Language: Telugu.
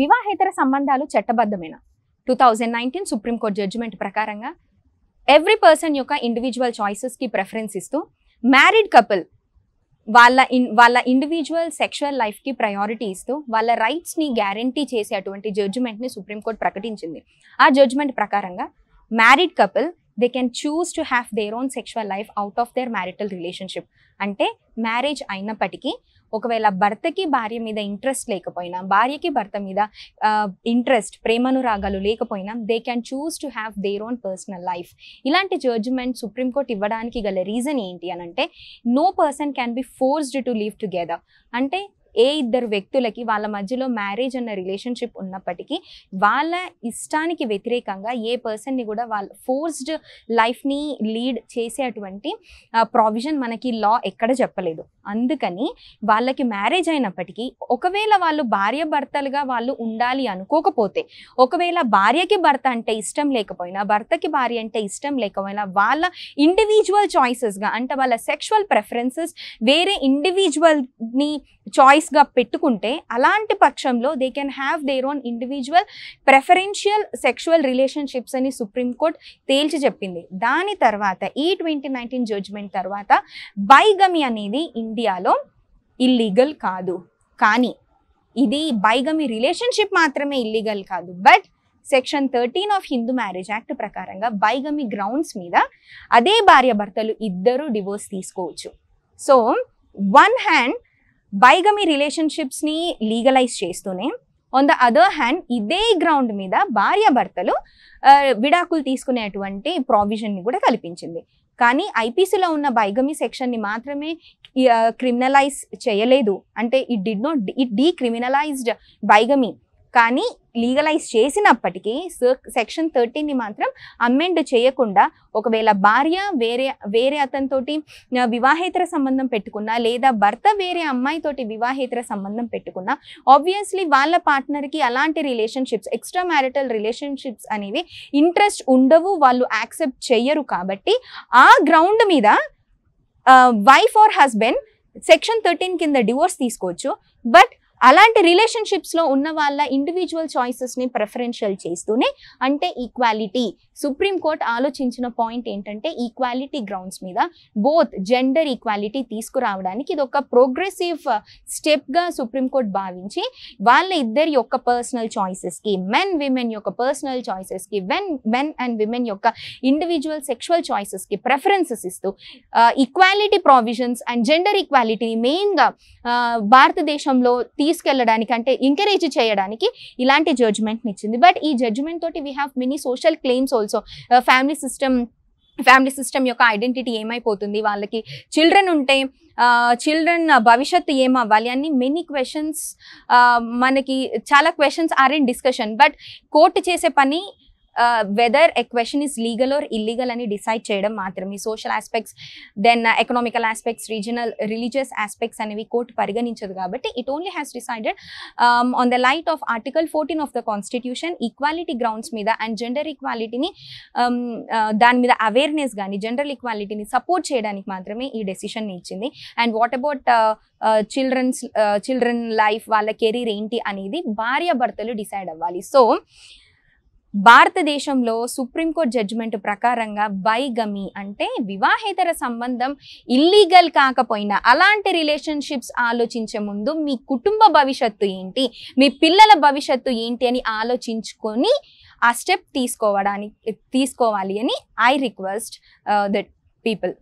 వివాహేతర సంబంధాలు చట్టబద్ధమైన two thousand nineteen supreme court judgement ప్రకారంగా ఎవ్రీ పర్సన్ యొక్క ఇండివిజువల్ చాయిసెస్కి ప్రిఫరెన్స్ ఇస్తూ మ్యారీడ్ కపుల్ వాళ్ళ ఇన్ వాళ్ళ ఇండివిజువల్ సెక్షువల్ లైఫ్కి ప్రయారిటీ ఇస్తూ వాళ్ళ రైట్స్ని గ్యారంటీ చేసే అటువంటి జడ్జిమెంట్ని సుప్రీంకోర్టు ప్రకటించింది ఆ జడ్జిమెంట్ ప్రకారంగా married couple they can choose to have their own sexual life out of their marital relationship అంటే మ్యారేజ్ అయినప్పటికీ ఒకవేళ భర్తకి భార్య మీద ఇంట్రెస్ట్ లేకపోయినా భార్యకి భర్త మీద ఇంట్రెస్ట్ ప్రేమనురాగాలు లేకపోయినా they can choose to have their own personal life ఇలాంటి జడ్జ్మెంట్ సుప్రీంకోర్టు ఇవ్వడానికి గల రీజన్ ఏంటి అని అంటే no person can be forced to live together అంటే ఏ ఇద్దరు వ్యక్తులకి వాళ్ళ మధ్యలో మ్యారేజ్ అన్న రిలేషన్షిప్ ఉన్నప్పటికీ వాళ్ళ ఇష్టానికి వ్యతిరేకంగా ఏ పర్సన్ని కూడా వాళ్ళ ఫోర్స్డ్ లైఫ్ని లీడ్ చేసేటువంటి ప్రావిజన్ మనకి లా ఎక్కడ చెప్పలేదు అందుకని వాళ్ళకి మ్యారేజ్ అయినప్పటికీ ఒకవేళ వాళ్ళు భార్య భర్తలుగా వాళ్ళు ఉండాలి అనుకోకపోతే ఒకవేళ భార్యకి భర్త అంటే ఇష్టం లేకపోయినా భర్తకి భార్య అంటే ఇష్టం లేకపోయినా వాళ్ళ ఇండివిజువల్ చాయిసెస్గా అంటే వాళ్ళ సెక్షువల్ ప్రిఫరెన్సెస్ వేరే ఇండివిజువల్ని చాయిస్గా పెట్టుకుంటే అలాంటి పక్షంలో they can have their own individual preferential sexual relationships అని సుప్రీంకోర్టు తేల్చి చెప్పింది దాని తర్వాత ఈ ట్వంటీ నైన్టీన్ జడ్జ్మెంట్ తర్వాత బైగమి అనేది ఇండియా ఇండియాలో ఇల్లీగల్ కాదు కానీ ఇది బైగమి రిలేషన్షిప్ మాత్రమే ఇల్లీగల్ కాదు but section thirteen of Hindu marriage act ప్రకారంగా బైగమి గ్రౌండ్స్ మీద అదే భార్య భర్తలు ఇద్దరు డివోర్స్ తీసుకోవచ్చు సో వన్ హ్యాండ్ బైగమి రిలేషన్షిప్స్ని లీగలైజ్ చేస్తూనే ఆన్ ద అదర్ హ్యాండ్ ఇదే గ్రౌండ్ మీద భార్య భర్తలు విడాకులు తీసుకునేటువంటి ప్రావిజన్ని కూడా కల్పించింది కానీ ఐపీసీలో ఉన్న బైగమీ సెక్షన్ని మాత్రమే క్రిమినలైజ్ చేయలేదు అంటే it did not it decriminalised bigamy కానీ లీగలైజ్ చేసినప్పటికీ సెక్షన్ థర్టీన్ని మాత్రం అమెండ్ చేయకుండా ఒకవేళ భార్య వేరే వేరే అతనితోటి వివాహేతర సంబంధం పెట్టుకున్నా లేదా భర్త వేరే అమ్మాయితోటి వివాహేతర సంబంధం పెట్టుకున్నా ఆబ్వియస్లీ వాళ్ళ పార్ట్నర్కి అలాంటి రిలేషన్షిప్స్ ఎక్స్ట్రా మ్యారిటల్ రిలేషన్షిప్స్ అనేవి ఇంట్రెస్ట్ ఉండవు వాళ్ళు యాక్సెప్ట్ చెయ్యరు కాబట్టి ఆ గ్రౌండ్ మీద wife or husband section thirteen కింద డివోర్స్ తీసుకోవచ్చు బట్ అలాంటి రిలేషన్షిప్స్లో ఉన్న వాళ్ళ ఇండివిజువల్ చాయిసెస్ని ప్రిఫరెన్షియల్ చేస్తూనే అంటే ఈక్వాలిటీ సుప్రీంకోర్టు ఆలోచించిన పాయింట్ ఏంటంటే ఈక్వాలిటీ గ్రౌండ్స్ మీద బోత్ జెండర్ ఈక్వాలిటీ తీసుకురావడానికి ఇది ఒక ప్రోగ్రెసివ్ స్టెప్గా సుప్రీంకోర్టు భావించి వాళ్ళ ఇద్దరి యొక్క పర్సనల్ చాయిసెస్కి మెన్ విమెన్ యొక్క పర్సనల్ చాయిసెస్కి వెన్ మెన్ అండ్ విమెన్ యొక్క ఇండివిజువల్ సెక్షువల్ చాయిసెస్కి ప్రిఫరెన్సెస్ ఇస్తూ equality provisions and gender equality మెయిన్గా భారతదేశంలో తీ తీసుకెళ్ళడానికి అంటే ఎంకరేజ్ చేయడానికి ఇలాంటి జడ్జ్మెంట్ని ఇచ్చింది బట్ ఈ జడ్జ్మెంట్ తోటి we have many social claims also family system family system యొక్క ఐడెంటిటీ ఏమైపోతుంది వాళ్ళకి చిల్డ్రన్ ఉంటే చిల్డ్రన్ uh, భవిష్యత్తు ఏమవ్వాలి అన్ని మెనీ క్వశ్చన్స్ uh, మనకి చాలా questions are in discussion but court చేసే పని whether a question is legal or illegal అని డిసైడ్ చేయడం మాత్రమే social aspects then economical aspects regional religious aspects అనేవి కోర్టు పరిగణించదు కాబట్టి it only has decided on the light of article fourteen of the constitution equality grounds మీద అండ్ జెండర్ ఈక్వాలిటీని దాని మీద అవేర్నెస్ కానీ జెండర్ ఈక్వాలిటీని సపోర్ట్ చేయడానికి మాత్రమే ఈ డెసిషన్ ఇచ్చింది and what about childrens children life వాళ్ళ కెరీర్ ఏంటి అనేది భార్యాభర్తలు డిసైడ్ అవ్వాలి సో భారతదేశంలో సుప్రీంకోర్టు జడ్జిమెంట్ ప్రకారంగా బైగమి అంటే వివాహేతర సంబంధం ఇల్లీగల్ కాకపోయినా అలాంటి రిలేషన్షిప్స్ ఆలోచించే ముందు మీ కుటుంబ భవిష్యత్తు ఏంటి మీ పిల్లల భవిష్యత్తు ఏంటి అని ఆలోచించుకొని ఆ స్టెప్ తీసుకోవడానికి తీసుకోవాలి అని ఐ రిక్వెస్ట్ దట్ పీపుల్